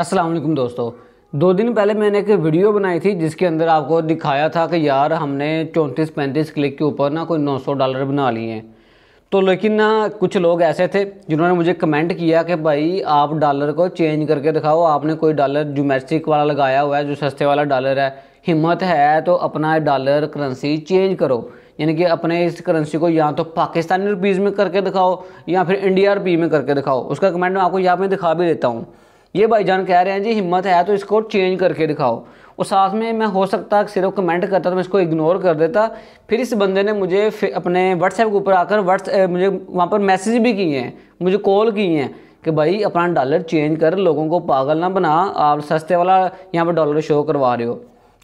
असलम दोस्तों दो दिन पहले मैंने एक वीडियो बनाई थी जिसके अंदर आपको दिखाया था कि यार हमने चौंतीस पैंतीस क्लिक के ऊपर ना कोई 900 डॉलर बना लिए हैं तो लेकिन ना कुछ लोग ऐसे थे जिन्होंने मुझे कमेंट किया कि भाई आप डॉलर को चेंज करके दिखाओ आपने कोई डॉलर जोमेस्टिक वाला लगाया हुआ है जो सस्ते वाला डॉलर है हिम्मत है तो अपना डॉलर करेंसी चेंज करो यानी कि अपने इस करेंसी को या तो पाकिस्तानी रुपीज़ में करके दिखाओ या फिर इंडिया रुपीज में करके दिखाओ उसका कमेंट मैं आपको यहाँ पर दिखा भी देता हूँ ये भाईजान कह रहे हैं जी हिम्मत है तो इसको चेंज करके दिखाओ और साथ में मैं हो सकता सिर्फ कमेंट करता तो मैं इसको इग्नोर कर देता फिर इस बंदे ने मुझे अपने व्हाट्सएप के ऊपर आकर व्हाट्स मुझे वहाँ पर मैसेज भी किए हैं मुझे कॉल किए हैं कि भाई अपना डॉलर चेंज कर लोगों को पागल ना बना आप सस्ते वाला यहाँ पर डॉलर शो करवा रहे हो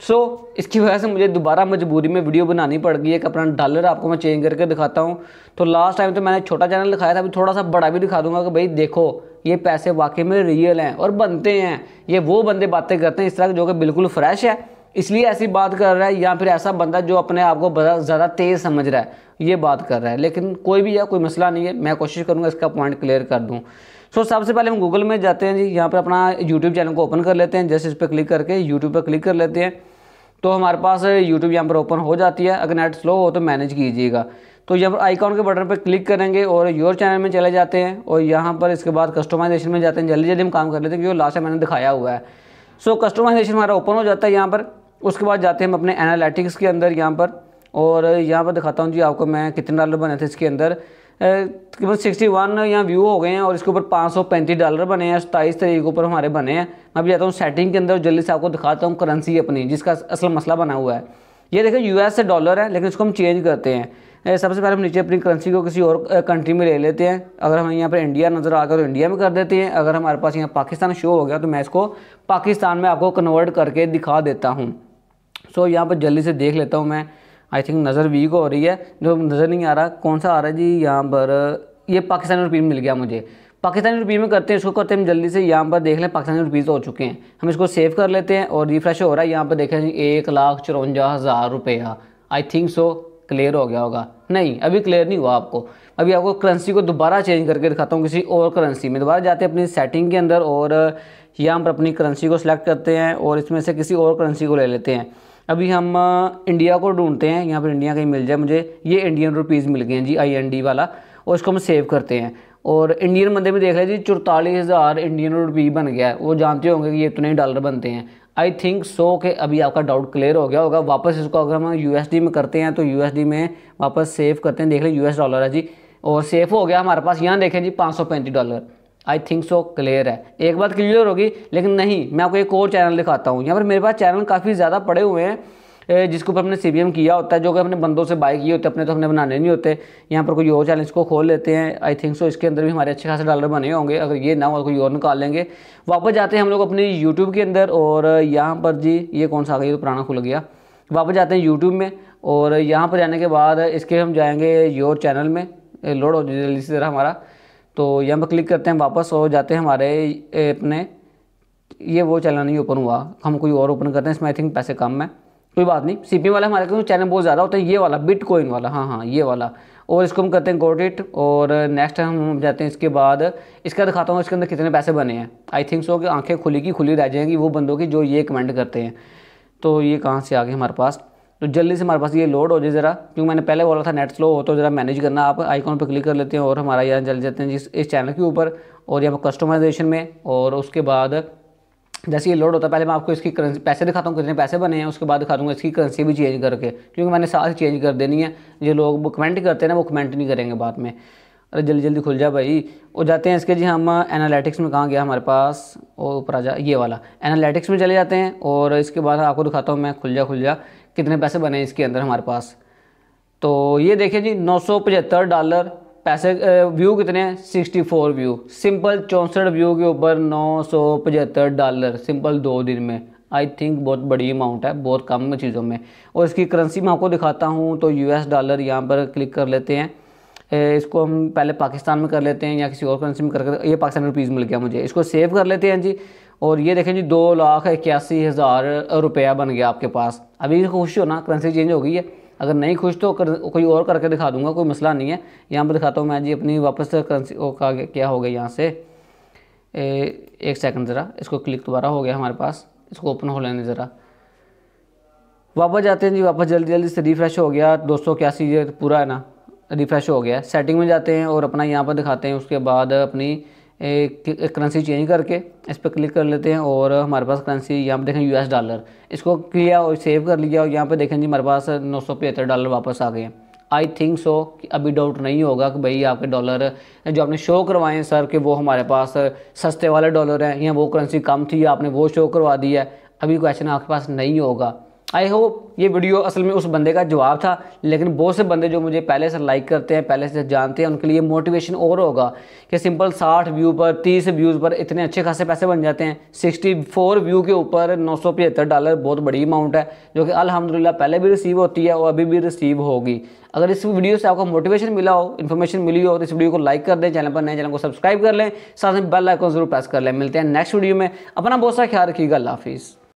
सो so, इसकी वजह से मुझे दोबारा मजबूरी में वीडियो बनानी पड़ गई है कि अपना डॉलर आपको मैं चेंज करके दिखाता हूँ तो लास्ट टाइम तो मैंने छोटा चैनल दिखाया था अभी थोड़ा सा बड़ा भी दिखा दूंगा कि भाई देखो ये पैसे वाकई में रियल हैं और बनते हैं ये वो बंदे बातें करते हैं इस तरह जो कि बिल्कुल फ्रेश है इसलिए ऐसी बात कर रहा है या फिर ऐसा बंदा जो अपने आप को ज़्यादा तेज़ समझ रहा है ये बात कर रहा है लेकिन कोई भी है कोई मसला नहीं है मैं कोशिश करूँगा इसका पॉइंट क्लियर कर दूँ सो so, सबसे पहले हम गूगल में जाते हैं जी यहाँ पर अपना यूट्यूब चैनल को ओपन कर लेते हैं जस्ट इस पर क्लिक करके यूट्यूब पर क्लिक कर लेते हैं तो हमारे पास यूट्यूब यहाँ पर ओपन हो जाती है अगर नेट स्लो हो तो मैनेज कीजिएगा तो यहाँ पर आइकॉन के बटन पर क्लिक करेंगे और योर चैनल में चले जाते हैं और यहाँ पर इसके बाद कस्टमाइजेशन में जाते हैं जल्दी जल्दी हम काम कर लेते हैं क्योंकि लास्ट मैंने दिखाया हुआ है सो कस्टमाइजेशन हमारा ओपन हो जाता है यहाँ पर उसके बाद जाते हैं हम अपने एनालिटिक्स के अंदर यहाँ पर और यहाँ पर दिखाता हूँ जी आपको मैं कितने डॉलर बने थे इसके अंदर तकरीबन सिक्सटी वन यहाँ व्यू हो गए हैं और इसके ऊपर पाँच सौ पैंतीस डॉलर बने हैं सताईस तारीख के ऊपर हमारे बने हैं मैं भी जाता हूँ सेटिंग के अंदर जल्दी से आपको दिखाता हूँ करेंसी अपनी जिसका असल मसला बना हुआ है ये देखें यूएस से डॉलर है लेकिन इसको हम चेंज करते हैं सबसे पहले हम नीचे अपनी करेंसी को किसी और कंट्री में ले लेते हैं अगर हमें यहाँ पर इंडिया नज़र आ गया तो इंडिया में कर देते हैं अगर हमारे पास यहाँ पाकिस्तान शो हो गया तो मैं इसको पाकिस्तान में आपको कन्वर्ट करके दिखा देता हूँ सो यहाँ पर जल्दी से देख लेता हूँ मैं आई थिंक नज़र वीक हो रही है जो नज़र नहीं आ रहा कौन सा आ रहा है जी यहाँ पर ये पाकिस्तानी रुपये मिल गया मुझे पाकिस्तानी रुपये में करते हैं इसको करते हैं हम जल्दी से यहाँ पर देख लें पाकिस्तानी रुपीज़ हो चुके हैं हम इसको सेव कर लेते हैं और रिफ्रेश हो रहा है यहाँ पर देखें एक लाख चौवंजा हज़ार रुपया आई थिंक सो क्लियर हो गया होगा नहीं अभी क्लियर नहीं हुआ आपको अभी आपको करेंसी को दोबारा चेंज करके दिखाता हूँ किसी और करेंसी में दोबारा जाते हैं अपनी सेटिंग के अंदर और यहाँ पर अपनी करेंसी को सिलेक्ट करते हैं और इसमें से किसी और करेंसी को ले लेते हैं अभी हम इंडिया को ढूंढते हैं यहाँ पर इंडिया कहीं मिल जाए मुझे ये इंडियन रुपीज़ मिल गए हैं जी आई डी वाला और इसको हम सेव करते हैं और इंडियन बंदे में देख रहे जी चौतालीस हज़ार इंडियन रुपी बन गया है वो जानते होंगे कि ये इतने ही डॉलर बनते हैं आई थिंक सो के अभी आपका डाउट क्लियर हो गया होगा वापस इसको अगर हम यू में करते हैं तो यू में वापस सेव करते हैं देख लें यू डॉलर है जी और सेफ हो गया हमारे पास यहाँ देखें जी पाँच dollar I think so clear है एक बात क्लियर होगी लेकिन नहीं मैं आपको एक और चैनल दिखाता हूँ यहाँ पर मेरे पास चैनल काफ़ी ज़्यादा पड़े हुए हैं जिसके ऊपर हमने सी किया होता है जो कि अपने बंदों से बाय किए होते अपने तो हमने बनाने नहीं होते यहाँ पर कोई और चैनल इसको खोल लेते हैं आई थिंक सो इसके अंदर भी हमारे अच्छे खासे डॉलर बने होंगे अगर ये ना हो कोई और निकाल लेंगे वापस जाते हैं हम लोग अपने यूट्यूब के अंदर और यहाँ पर जी ये कौन सा आ गया तो पुराना खुल गया वापस जाते हैं यूट्यूब में और यहाँ पर जाने के बाद इसके हम जाएँगे योर चैनल में लोड हो जल्दी से ज़रा हमारा तो यहाँ पर क्लिक करते हैं वापस और जाते हैं हमारे अपने ये वो चैनल नहीं ओपन हुआ हम कोई और ओपन करते हैं इसमें आई थिंक पैसे कम है कोई बात नहीं सीपी वाला हमारे क्योंकि तो चैनल बहुत ज़्यादा होते हैं ये वाला कोइन वाला हाँ हाँ ये वाला और इसको हम करते हैं गोडिट और नेक्स्ट हम जाते हैं इसके बाद इसका दिखाता हूँ इसके अंदर कितने पैसे बने हैं आई थिंक सो कि आंखें खुली की खुली रह जाएंगी वो बंदों की जो ये कमेंट करते हैं तो ये कहाँ से आ गए हमारे पास तो जल्दी से हमारे पास ये लोड हो जाए ज़रा क्योंकि मैंने पहले बोला था नेट स्लो हो तो ज़रा मैनेज करना आप आइकॉन पर क्लिक कर लेते हैं और हमारा यहाँ चल जाते हैं जिस इस चैनल के ऊपर और यहाँ पर कस्टमाइजेशन में और उसके बाद जैसे ये लोड होता है पहले मैं आपको इसकी करेंसी पैसे दिखाता हूँ कितने पैसे बने हैं उसके बाद दिखा दूँगा इसकी करेंसी भी चेंज करके क्योंकि मैंने साथ चेंज कर देनी है जो लोग कमेंट करते हैं ना वो कमेंट नहीं करेंगे बाद में अरे जल्दी जल्दी खुल जाए भाई और जाते हैं इसके जी हम एनालिटिक्स में कहाँ गया हमारे पास और ऊपर आ जा ये वाला एनालिटिक्स में चले जाते हैं और इसके बाद आपको दिखाता हूँ मैं खुल जा खुल जा कितने पैसे बने इसके अंदर हमारे पास तो ये देखें जी नौ डॉलर पैसे व्यू कितने हैं 64 व्यू सिंपल चौंसठ व्यू के ऊपर नौ डॉलर सिंपल दो दिन में आई थिंक बहुत बड़ी अमाउंट है बहुत कम चीज़ों में और इसकी करेंसी मैं आपको दिखाता हूँ तो यूएस डॉलर यहाँ पर क्लिक कर लेते हैं इसको हम पहले पाकिस्तान में कर लेते हैं या किसी और करेंसी में कर ये पाकिस्तान रुपीज़ मिल गया मुझे इसको सेव कर लेते हैं जी और ये देखें जी दो लाख इक्यासी हज़ार रुपया बन गया आपके पास अभी खुश हो ना करेंसी चेंज हो गई है अगर नहीं खुश तो कर, कोई और करके दिखा दूंगा कोई मसला नहीं है यहाँ पर दिखाता हूँ मैं जी अपनी वापस करेंसी का क्या हो गया यहाँ से ए, एक सेकंड ज़रा इसको क्लिक दोबारा हो गया हमारे पास इसको ओपन हो लेने ज़रा वापस जाते हैं जी वापस जल्दी जल्दी से रिफ़्रेश हो गया दो सौ पूरा है ना रिफ़्रेश हो गया सेटिंग में जाते हैं और अपना यहाँ पर दिखाते हैं उसके बाद अपनी एक करेंसी चेंज करके इस पर क्लिक कर लेते हैं और हमारे पास करेंसी यहाँ पर देखें यूएस डॉलर इसको लिया और सेव कर लिया और यहाँ पे देखें जी हमारे पास नौ डॉलर वापस आ गए हैं आई थिंक सो कि अभी डाउट नहीं होगा कि भाई आपके डॉलर जो आपने शो करवाए हैं सर कि वो हमारे पास सस्ते वाले डॉलर हैं या वो करेंसी कम थी आपने वो शो करवा दी है अभी क्वेश्चन आपके पास नहीं होगा आई होप ये वीडियो असल में उस बंदे का जवाब था लेकिन बहुत से बंदे जो मुझे पहले से लाइक करते हैं पहले से जानते हैं उनके लिए मोटिवेशन और होगा कि सिंपल 60 व्यू पर 30 व्यूज़ पर इतने अच्छे खासे पैसे बन जाते हैं 64 व्यू के ऊपर नौ डॉलर बहुत बड़ी अमाउंट है जो कि अलहमदिल्ला पहले भी रिसीव होती है और अभी भी रिसीव होगी अगर इस वीडियो से आपको मोटिवेशन मिला हो इन्फॉर्मेशन मिली हो तो इस वीडियो को लाइक कर दें चैनल पर नए चैनल को सब्सक्राइब कर लें साथ में बेल आइकन जरूर प्रेस कर लें मिलते हैं नेक्स्ट वीडियो में अपना बहुत सा ख्याल रखिएगा हाफिज़